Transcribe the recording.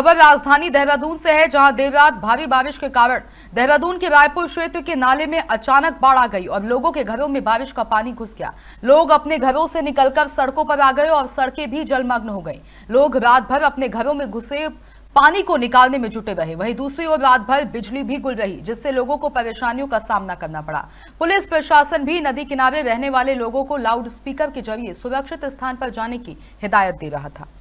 खबर राजधानी देहरादून से है जहां देर रात भारी बारिश के कारण देहरादून के रायपुर क्षेत्र के नाले में अचानक बाढ़ आ गई और लोगों के घरों में बारिश का पानी घुस गया लोग अपने घरों से निकलकर सड़कों पर आ गए और सड़कें भी जलमग्न हो गई लोग रात भर अपने घरों में घुसे पानी को निकालने में जुटे रहे वहीं दूसरी ओर रात भर बिजली भी गुल रही जिससे लोगों को परेशानियों का सामना करना पड़ा पुलिस प्रशासन भी नदी किनारे रहने वाले लोगों को लाउड स्पीकर के जरिए सुरक्षित स्थान पर जाने की हिदायत दे रहा था